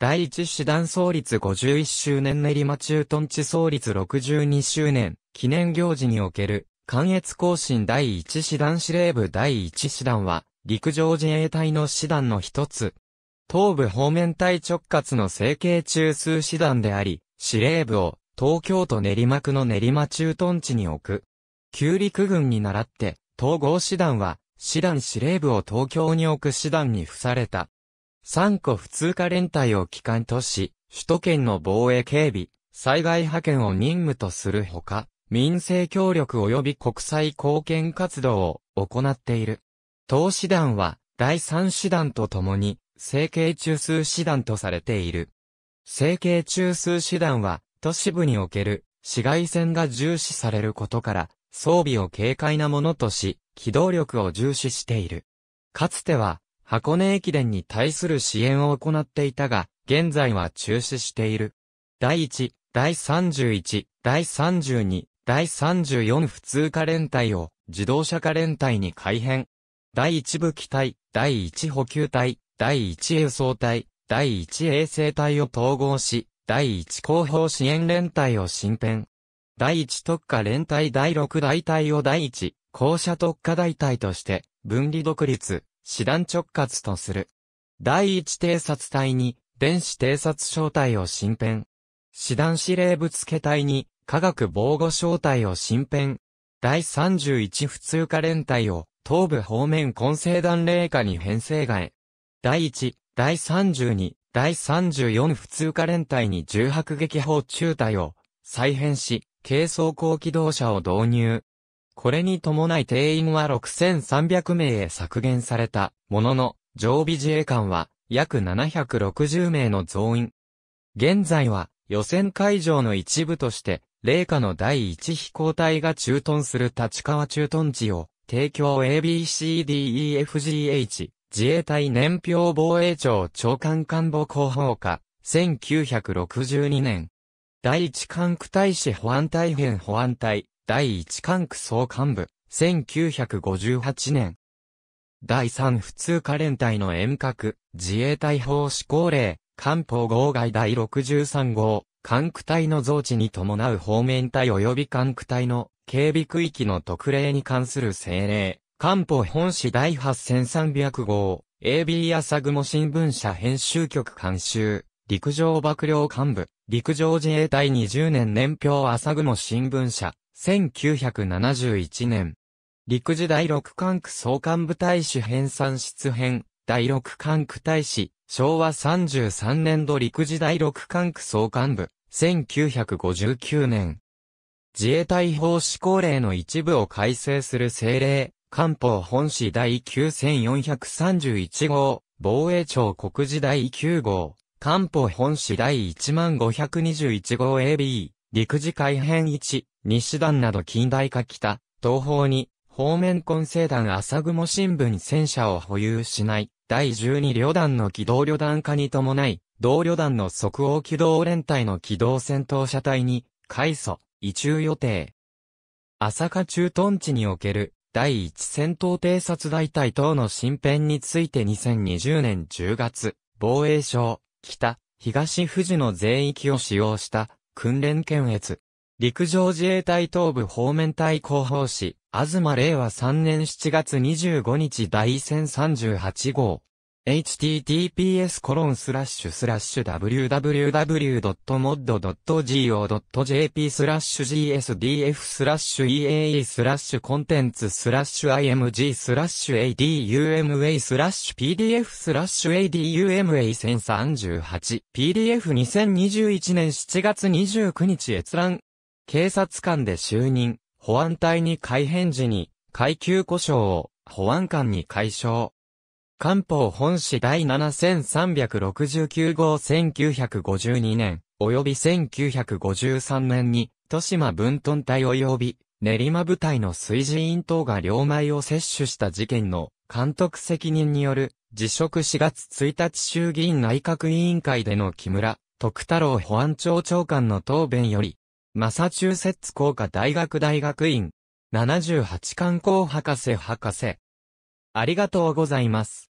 第一師団創立51周年練馬駐屯地創立62周年記念行事における関越行進第一師団司令部第一師団は陸上自衛隊の師団の一つ。東部方面隊直轄の整形中枢師団であり、司令部を東京都練馬区の練馬駐屯地に置く。旧陸軍に倣って、統合師団は師団司令部を東京に置く師団に付された。3個普通科連隊を機関とし、首都圏の防衛警備、災害派遣を任務とするほか、民政協力及び国際貢献活動を行っている。投資団は第三師団と共に、整形中枢師団とされている。整形中枢師団は、都市部における市街戦が重視されることから、装備を軽快なものとし、機動力を重視している。かつては、箱根駅伝に対する支援を行っていたが、現在は中止している。第1、第31、第32、第34普通科連隊を自動車科連隊に改編。第1部機隊、第1補給隊、第1輸送隊、第1衛生隊を統合し、第1広報支援連隊を新編。第1特化連隊第6大隊を第1、校舎特化大隊として、分離独立、師団直轄とする。第一偵察隊に、電子偵察小隊を新編。師団司令部付隊に、科学防護小隊を新編。第31普通科連隊を、東部方面混成団霊下に編成外。第1、第32、第34普通科連隊に重迫撃砲中隊を、再編し、軽装甲機動車を導入。これに伴い定員は6300名へ削減されたものの、常備自衛官は約760名の増員。現在は予選会場の一部として、霊下の第一飛行隊が駐屯する立川駐屯地を提供 ABCDEFGH 自衛隊年表防衛庁長官官房広報課1962年第一管区大使保安隊編保安隊第1管区総幹部、1958年。第3普通科連隊の遠隔、自衛隊法施行令、官報号外第63号、管区隊の増置に伴う方面隊及び管区隊の警備区域の特例に関する政令、官報本市第8300号、AB 朝雲新聞社編集局監修、陸上幕僚幹部、陸上自衛隊20年年表朝雲新聞社、1971年、陸自第六管区総監部大使編纂出編、第六管区大使、昭和33年度陸自第六管区総監部、1959年。自衛隊法施行令の一部を改正する政令、官報本市第9431号、防衛庁国事第9号、官報本市第1 5 2 1号 AB、陸自改編1、西団など近代化北、東方に、方面混成団朝雲新聞戦車を保有しない、第12旅団の機動旅団化に伴い、同旅団の即応機動連隊の機動戦闘車隊に、改祖、移住予定。朝霞駐屯地における、第一戦闘偵察大隊等の新編について2020年10月、防衛省、北、東富士の全域を使用した、訓練検閲、陸上自衛隊東部方面隊広報誌、東令和3年7月25日第1038号。https コロンスラッシュスラッシュ www.mod.go.jp スラッシュ gsdf スラッシュ eae スラッシュコンテンツスラッシュ img スラッシュ aduma スラッシュ pdf スラッシュ aduma1038 pdf2021 年7月29日閲覧警察官で就任、保安隊に改編時に、階級故障を保安官に解消。官報本市第7369号1952年、及び1953年に、豊島分屯隊及び練馬部隊の水事員等が両米を摂取した事件の監督責任による辞職4月1日衆議院内閣委員会での木村、徳太郎保安庁長官の答弁より、マサチューセッツ工科大学大学院、78観光博士博士。ありがとうございます。